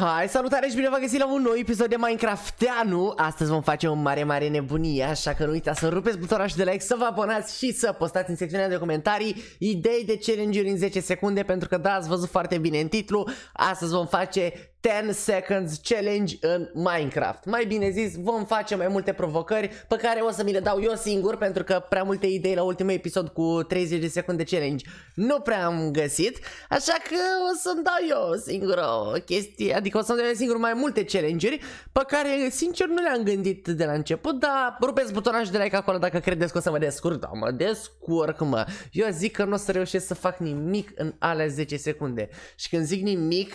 Hai, salutare și bine v-am găsit la un nou episod de Minecrafteanu Astăzi vom face o mare, mare nebunie Așa că nu uitați să rupeți butonul de like, să vă abonați și să postați în secțiunea de comentarii Idei de challenge-uri în 10 secunde Pentru că da, ați văzut foarte bine în titlu Astăzi vom face 10 Seconds Challenge în Minecraft. Mai bine zis, vom face mai multe provocări pe care o să mi le dau eu singur pentru că prea multe idei la ultimul episod cu 30 de secunde challenge nu prea am găsit, așa că o să-mi dau eu singur o chestie, adică o să-mi dau eu singur mai multe challenge-uri pe care sincer nu le-am gândit de la început, dar rupeți butonajul de like acolo dacă credeți că o să mă descurc, da mă descurc mă, eu zic că nu o să reușesc să fac nimic în alea 10 secunde și când zic nimic,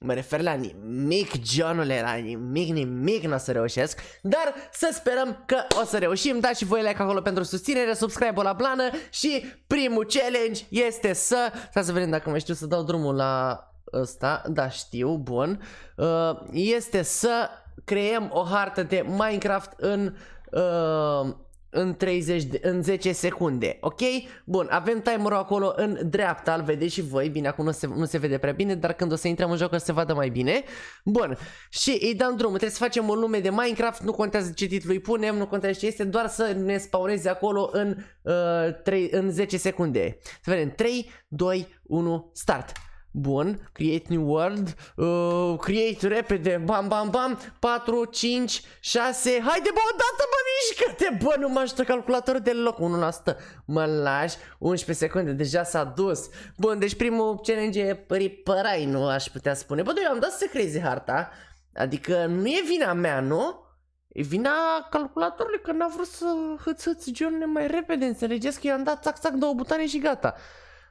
Mă refer la nimic, Johnule, la nimic, nimic nu o să reușesc, dar să sperăm că o să reușim. Dați și voi like acolo pentru susținere, subscribe la plană și primul challenge este să... să să vedem dacă mai știu să dau drumul la ăsta, da știu, bun. Uh, este să creăm o hartă de Minecraft în... Uh, în, 30 de, în 10 secunde, ok? Bun, avem timerul acolo în dreapta, îl vedeți și voi, bine, acum nu se, nu se vede prea bine, dar când o să intrăm în joc o să se vadă mai bine. Bun, și îi dăm drumul, trebuie să facem o lume de Minecraft, nu contează ce titlu îi punem, nu contează ce este, doar să ne spawneze acolo în, uh, 3, în 10 secunde. Să vedem, 3, 2, 1, start! Bun, create new world, uh, create repede, bam, bam, bam, 4, 5, 6, haide bă, odată bă, mișcă-te, bă, nu mă ajută calculatorul deloc, 1%, mă lași, 11 secunde, deja s-a dus. Bun, deci primul challenge e riparai nu aș putea spune, bă, eu am dat să creeze harta, adică nu e vina mea, nu? E vina calculatorului că n-a vrut să hățăți John mai repede, înțelegeți că i-am dat țac-țac două butane și gata.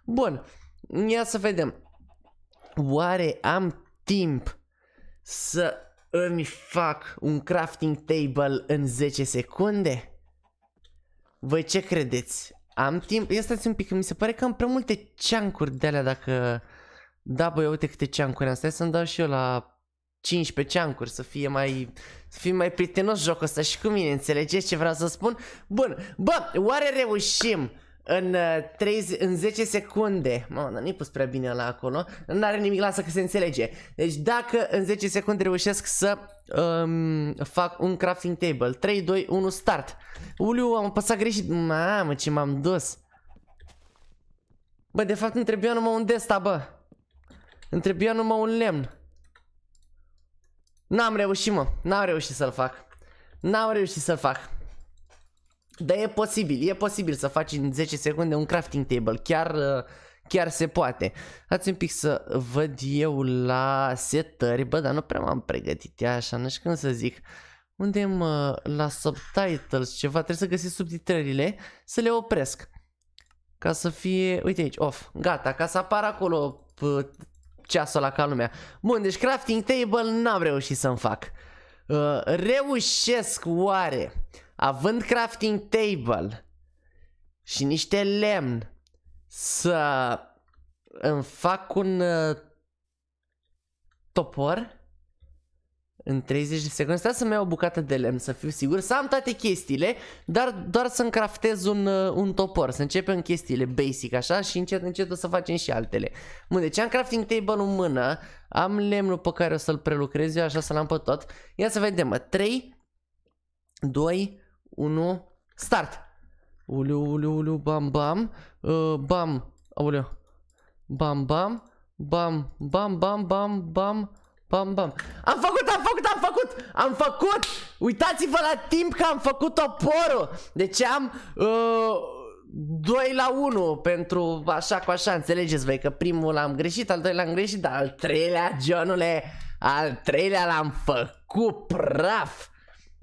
Bun, ia să vedem oare am timp să îmi fac un crafting table în 10 secunde? Voi ce credeți? Am timp? Ia stați un pic, mi se pare că am prea multe ceancuri de alea dacă... Da, băi, uite câte ceancuri am. Stai să-mi dau și eu la 15 ceancuri să fie mai să fie mai prietenos jocul ăsta și cu mine, înțelegeți ce vreau să spun? Bun, bă, oare reușim în, 30, uh, în 10 secunde. Mamă, dar nu-i pus prea bine la acolo. Nu are nimic, lasă că se înțelege. Deci dacă în 10 secunde reușesc să um, fac un crafting table. 3, 2, 1, start. Uliu, am apăsat greșit. Mamă, ce m-am dus. Bă, de fapt îmi trebuia numai un desta, bă. Îmi trebuia numai un lemn. N-am reușit, mă. N-am reușit să-l fac. N-am reușit să-l fac. Dar e posibil, e posibil să faci în 10 secunde un crafting table, chiar, uh, chiar se poate. Ați un pic să văd eu la setări, bă, dar nu prea m-am pregătit, e așa, nu știu când să zic. Unde mă, la subtitles ceva, trebuie să găsesc subtitrările, să le opresc. Ca să fie, uite aici, off, gata, ca să apară acolo ceasul la ca lumea. Bun, deci crafting table n-am reușit să-mi fac. Uh, reușesc oare? având crafting table și niște lemn, să îmi fac un uh, topor în 30 de secunde. Stai să-mi iau o bucată de lemn, să fiu sigur, să am toate chestiile, dar doar să-mi craftez un, uh, un topor, să începem chestiile basic așa și încet încet o să facem și altele. Bun, deci am crafting table în mână, am lemnul pe care o să-l prelucrez eu, așa să-l am pe tot. Ia să vedem, 3, 2, 1, start! Uliu, uliu, uliu, bam, bam, uh, bam, uliu, bam, bam, bam, bam, bam, bam, bam, bam, bam. Am făcut, am făcut, am făcut, am făcut! Uitați-vă la timp că am făcut oporul! Deci am... Uh, ă, 2 la 1 pentru așa cu așa, înțelegeți voi că primul l-am greșit, al doilea l-am greșit, dar al treilea, Johnule, al treilea l-am făcut praf.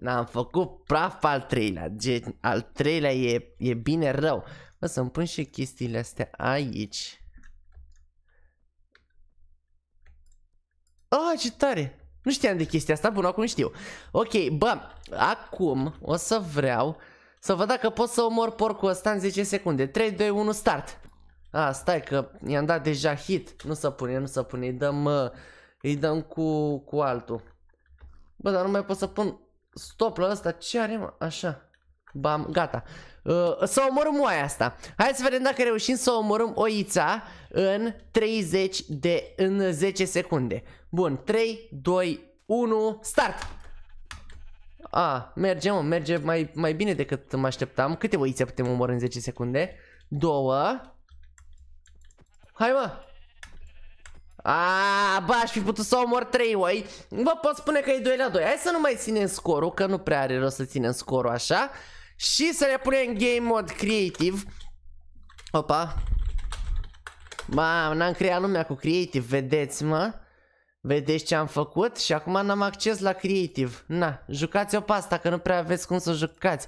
N-am făcut praf al treilea. Gen, al treilea e, e bine rău. O să-mi pun și chestiile astea aici. Ah, ce tare! Nu știam de chestia asta, bun, acum știu. Ok, bă, acum o să vreau să văd dacă pot să omor porcul ăsta în 10 secunde. 3, 2, 1, start! A, ah, stai că i-am dat deja hit. Nu să pune, nu să pune, îi dăm, uh, îi dăm cu, cu altul. Bă, dar nu mai pot să pun Stop la asta, ce are mă? Așa. Bam, gata. Uh, să omorâm oaia asta. Hai să vedem dacă reușim să omorâm oița în 30 de, în 10 secunde. Bun, 3, 2, 1, start! A, merge, mă, merge mai, mai bine decât mă așteptam. Câte oițe putem omorâ în 10 secunde? Două. Hai, mă! A, bă, aș fi putut să omor 3 oi Bă, pot spune că e 2 la 2 Hai să nu mai ținem scorul, că nu prea are rost să ținem scorul așa Și să le punem game mode creative Opa Mamă, n-am creat lumea cu creative, vedeți mă Vedeți ce am făcut și acum n-am acces la creative Na, jucați-o pe asta că nu prea aveți cum să jucați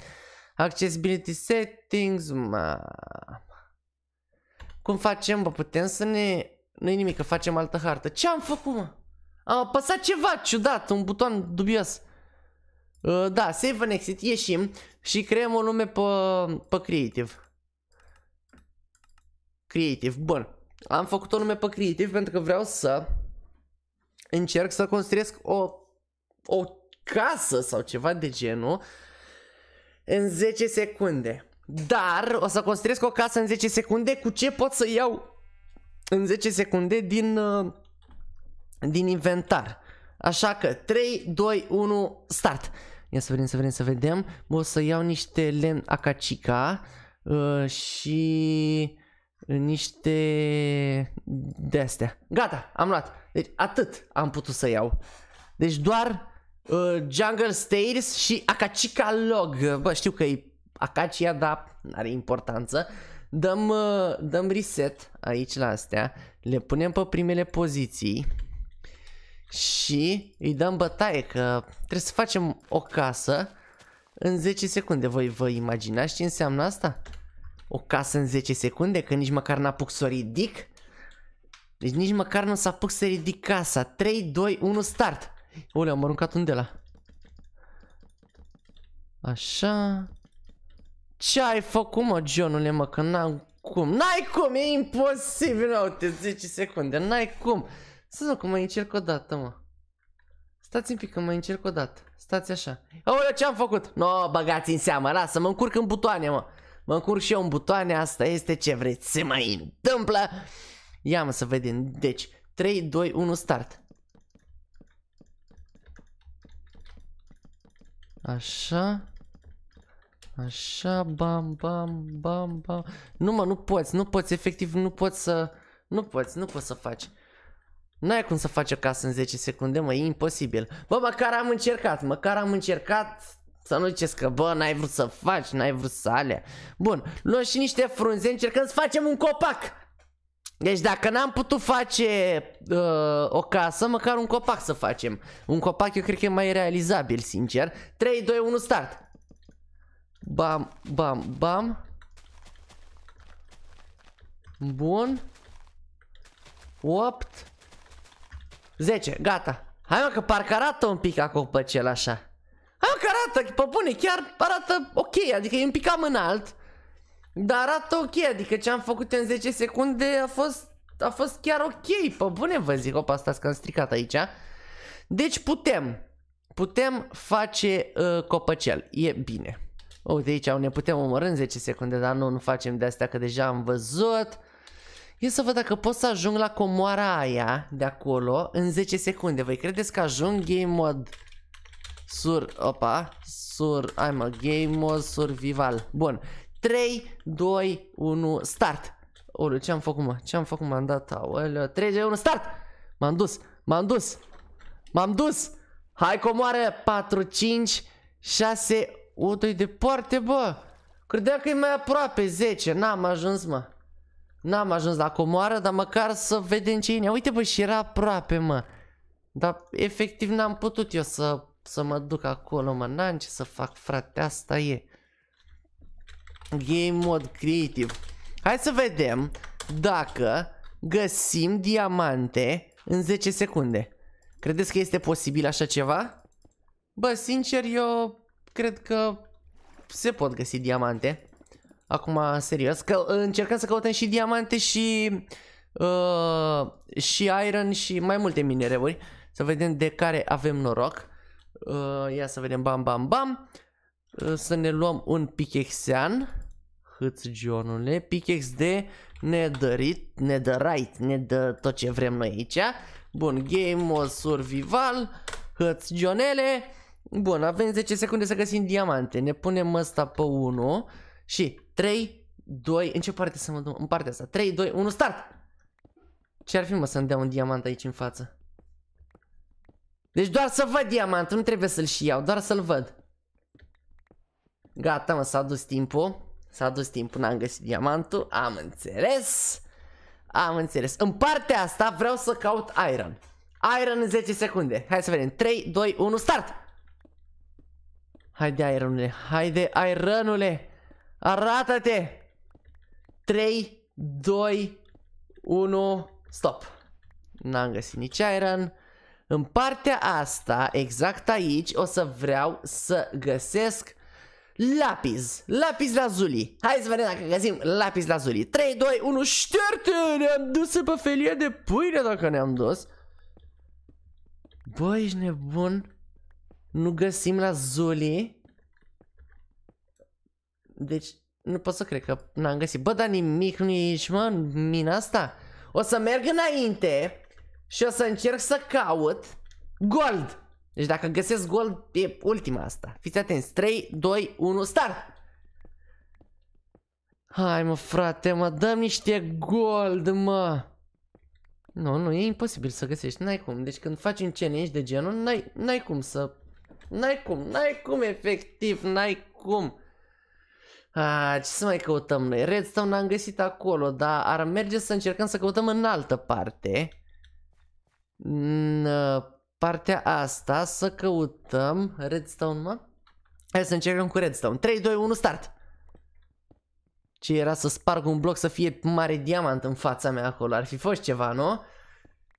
Accessibility settings, ma. Cum facem, bă, putem să ne nu-i nimic, că facem altă hartă. Ce am făcut, mă? Am apăsat ceva ciudat, un buton dubios. Uh, da, save and exit, ieșim și creăm o lume pe, pe creative. Creative, bun. Am făcut o lume pe creative pentru că vreau să încerc să construiesc o, o casă sau ceva de genul în 10 secunde. Dar o să construiesc o casă în 10 secunde cu ce pot să iau în 10 secunde din, uh, din inventar. Așa că 3, 2, 1, start! Ia să vedem, să vedem, să vedem. O să iau niște lemn acacica uh, și niște de astea. Gata, am luat. Deci atât am putut să iau. Deci doar uh, Jungle Stairs și Acacica Log. Bă, știu că e Acacia, dar are importanță. Dăm, uh, dăm reset aici la astea, le punem pe primele poziții și îi dăm bătaie că trebuie să facem o casă în 10 secunde. Voi vă imaginați ce înseamnă asta? O casă în 10 secunde? Că nici măcar n-apuc să o ridic? Deci nici măcar nu s-a apuc să ridic casa. 3, 2, 1, start! Ule, am aruncat un de la. Așa. Ce ai făcut mă, Johnule mă, că n-am cum. N-ai cum, e imposibil, mă, uite, 10 secunde, n-ai cum. Să zic, că mai încerc o dată, mă. Stați un pic că mai încerc o dată. Stați așa. Aolea ce-am făcut? Nu, no, băgați în seamă, lasă, mă încurc în butoane, mă. Mă încurc și eu în butoane, asta este ce vreți să mai întâmplă. Ia mă să vedem, deci, 3, 2, 1, start. Așa. Așa, bam, bam, bam, bam. Nu mă, nu poți, nu poți, efectiv nu poți să... Nu poți, nu poți să faci. N-ai cum să faci o casă în 10 secunde, mă, e imposibil. Bă, măcar am încercat, măcar am încercat să nu ziceți că, bă, n-ai vrut să faci, n-ai vrut să alea. Bun, luăm și niște frunze, încercăm să facem un copac. Deci dacă n-am putut face uh, o casă, măcar un copac să facem. Un copac eu cred că e mai realizabil, sincer. 3, 2, 1, start! Bam, bam, bam. Bun. 8. 10, gata. Hai mă că parcă arată un pic acolo pe cel așa. Hai mă că arată, pe bune, chiar arată ok, adică e un pic înalt. Dar arată ok, adică ce am făcut în 10 secunde a fost, a fost chiar ok, pe bune vă zic. Opa, stați că am stricat aici. Deci putem, putem face uh, copăcel, e bine. Oh, de aici ne putem omorâ în 10 secunde, dar nu, nu facem de asta că deja am văzut. Eu să văd dacă pot să ajung la comoara aia de acolo în 10 secunde. Voi credeți că ajung game mod sur, opa, sur, I'm a game mod survival. Bun, 3, 2, 1, start. Olu, oh, ce am făcut, mă? Ce am făcut? M-am dat aoleu. 3, 2, 1, start! M-am dus, m-am dus, m-am dus! Hai comoară, 4, 5, 6, o, de departe, bă! Credeam că e mai aproape, 10. N-am ajuns, mă. N-am ajuns la comoară, dar măcar să vedem ce e Uite, bă, și era aproape, mă. Dar efectiv n-am putut eu să, să mă duc acolo, mă. N-am ce să fac, frate. Asta e. Game mod creative. Hai să vedem dacă găsim diamante în 10 secunde. Credeți că este posibil așa ceva? Bă, sincer, eu cred că se pot găsi diamante. Acum, serios, că încercăm să căutăm și diamante și uh, și iron și mai multe minereuri. Să vedem de care avem noroc. Uh, ia să vedem, bam, bam, bam. Uh, să ne luăm un pichexean. Hâți Johnule, de nedărit, nedărait, nedă tot ce vrem noi aici. Bun, game mode survival, hâți Johnele. Bun, avem 10 secunde să găsim diamante. Ne punem ăsta pe 1 și 3, 2, în ce parte să mă duc? În partea asta. 3, 2, 1, start! Ce ar fi mă să-mi dea un diamant aici în față? Deci doar să văd diamantul, nu trebuie să-l și iau, doar să-l văd. Gata mă, s-a dus timpul. S-a dus timpul, n-am găsit diamantul, am înțeles. Am înțeles. În partea asta vreau să caut iron. Iron în 10 secunde. Hai să vedem. 3, 2, 1, start! Haide, Ironule, haide, Ironule! Arată-te! 3, 2, 1, stop! N-am găsit nici Iron. În partea asta, exact aici, o să vreau să găsesc lapis. Lapis lazuli. Hai să vedem dacă găsim lapis lazuli. 3, 2, 1, șterte! Ne-am dus pe felie de pâine dacă ne-am dus. Băi, ești nebun? Nu găsim la Zuli. Deci, nu pot să cred că n-am găsit. Bă, dar nimic nu e aici, mă, în mina asta. O să merg înainte și o să încerc să caut gold. Deci dacă găsesc gold, e ultima asta. Fiți atenți. 3, 2, 1, start! Hai mă frate, mă, dăm niște gold, mă! Nu, nu, e imposibil să găsești, n-ai cum. Deci când faci un challenge de genul, n-ai cum să N-ai cum, n-ai cum efectiv, n-ai cum. A, ah, ce să mai căutăm noi? Redstone am găsit acolo, dar ar merge să încercăm să căutăm în altă parte. În uh, partea asta să căutăm redstone, mă? Hai să încercăm cu redstone. 3, 2, 1, start! Ce era să sparg un bloc să fie mare diamant în fața mea acolo? Ar fi fost ceva, nu?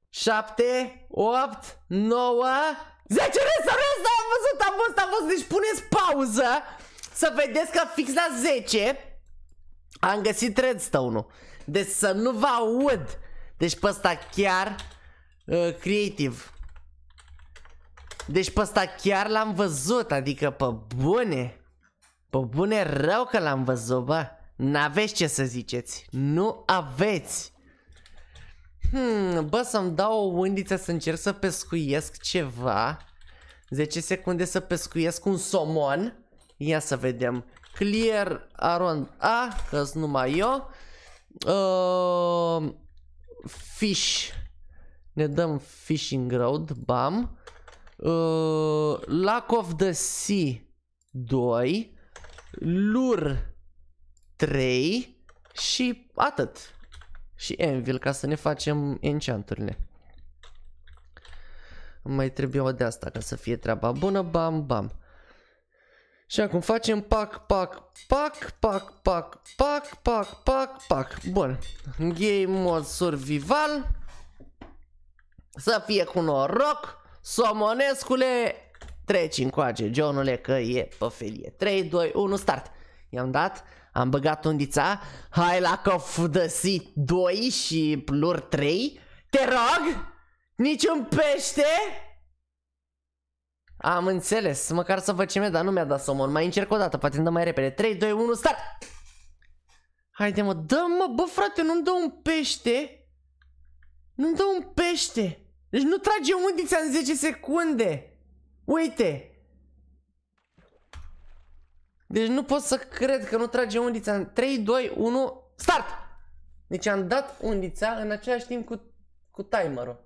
7, 8, 9, 10 să râs, da, am văzut, am văzut, am văzut, deci puneți pauză să vedeți că fix la 10 am găsit redstone-ul. Deci să nu vă aud. Deci pe ăsta chiar uh, creative. Deci pe ăsta chiar l-am văzut, adică pe bune. Pe bune rău că l-am văzut, bă. N-aveți ce să ziceți. Nu aveți. Hmm, bă, să-mi dau o undiță să încerc să pescuiesc ceva. 10 secunde să pescuiesc un somon. Ia să vedem. Clear around A, ah, că numai eu. Uh, fish. Ne dăm fishing road, bam. Uh, lack of the sea 2. Lure 3. Și atât și Anvil ca să ne facem enchanturile. Mai trebuie o de asta ca să fie treaba bună, bam, bam. Și acum facem pac, pac, pac, pac, pac, pac, pac, pac, pac. Bun. Game mod survival. Să fie cu noroc. Somonescule. Treci încoace, Johnule, că e pe felie. 3, 2, 1, start. I-am dat. Am băgat undița. Hai la Cof the Sea 2 și Lur 3. Te rog! Niciun pește? Am înțeles, măcar să facem dar nu mi-a dat somon. Mai încerc o dată, poate îmi dă mai repede. 3, 2, 1, start! Haide mă, dă mă, bă frate, nu-mi dă un pește. Nu-mi dă un pește. Deci nu trage undița în 10 secunde. Uite, deci nu pot să cred că nu trage undița în 3, 2, 1, start! Deci am dat undița în același timp cu, cu timerul.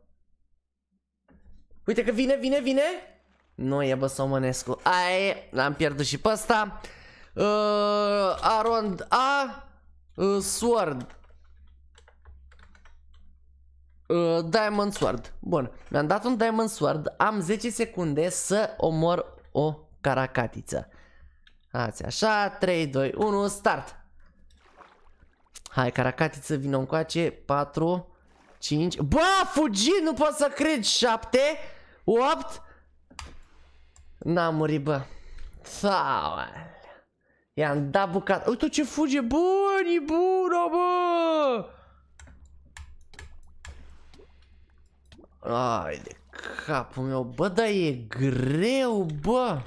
Uite că vine, vine, vine! Nu e bă Somănescu. Aie, l-am pierdut și pe ăsta. Uh, Arond A. Uh, sword. Uh, diamond Sword. Bun. Mi-am dat un Diamond Sword. Am 10 secunde să omor o caracatiță. Ați așa, 3, 2, 1, start! Hai, caracatiță, vină încoace, 4, 5, bă, fugit, nu pot să cred, 7, 8, n-am murit, bă, sau, I-am dat bucat, uite ce fuge, bun, e bună, bă! Ai de capul meu, bă, dar e greu, bă!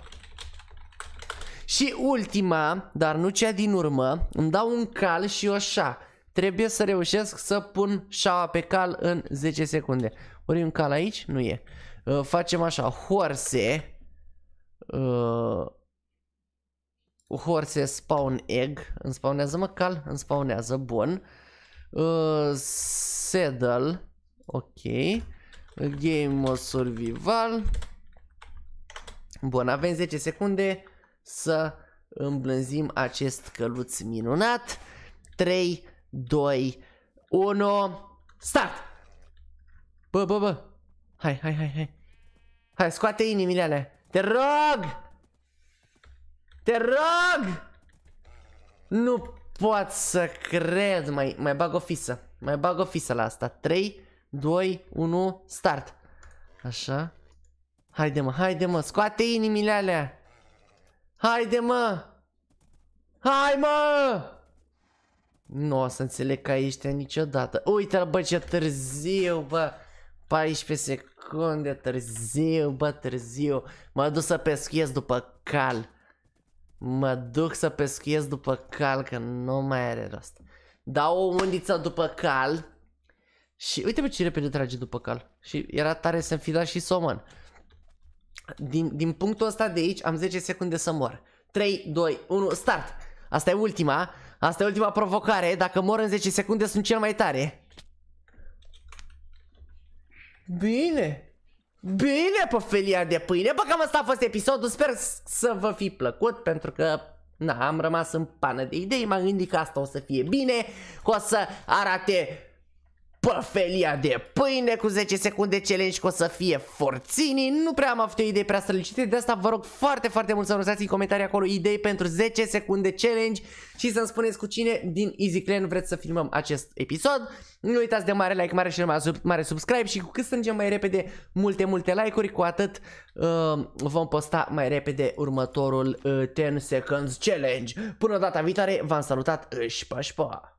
Și ultima, dar nu cea din urmă, îmi dau un cal și o șa. Trebuie să reușesc să pun șaua pe cal în 10 secunde. Ori un cal aici? Nu e. Uh, facem așa, horse. Uh, horse spawn egg. Îmi spawnează mă cal? Îmi spawnează, bun. Uh, saddle. Ok. Game of survival. Bun, avem 10 secunde să îmblânzim acest căluț minunat. 3, 2, 1, start! Bă, bă, bă! Hai, hai, hai, hai! Hai, scoate inimile alea! Te rog! Te rog! Nu pot să cred! Mai, mai bag o fisă. Mai bag o fisă la asta. 3, 2, 1, start! Așa. Haide mă, haide mă, scoate inimile alea! Haide, mă! Hai, mă! Nu o să înțeleg ca ești niciodată. Uite-l, bă, ce târziu, bă! 14 secunde, târziu, bă, târziu. Mă duc să pescuiesc după cal. Mă duc să pescuiesc după cal, că nu mai are rost. Dau o undiță după cal. Și uite-mă ce repede trage după cal. Și era tare să-mi fi dat și somon din, din punctul ăsta de aici am 10 secunde să mor. 3, 2, 1, start! Asta e ultima. Asta e ultima provocare. Dacă mor în 10 secunde sunt cel mai tare. Bine! Bine, pe felia de pâine! Bă, cam asta a fost episodul. Sper să vă fi plăcut, pentru că na, am rămas în pană de idei. M-am gândit că asta o să fie bine, că o să arate felia de pâine cu 10 secunde challenge că o să fie forținii. Nu prea am avut o idee prea strălucită de asta vă rog foarte, foarte mult să lăsați în comentarii acolo idei pentru 10 secunde challenge și să-mi spuneți cu cine din Easy Clan vreți să filmăm acest episod. Nu uitați de mare like, mare și mare, sub, mare subscribe și cu cât strângem mai repede multe, multe like-uri, cu atât uh, vom posta mai repede următorul uh, 10 Seconds Challenge. Până data viitoare, v-am salutat, își pa, pa!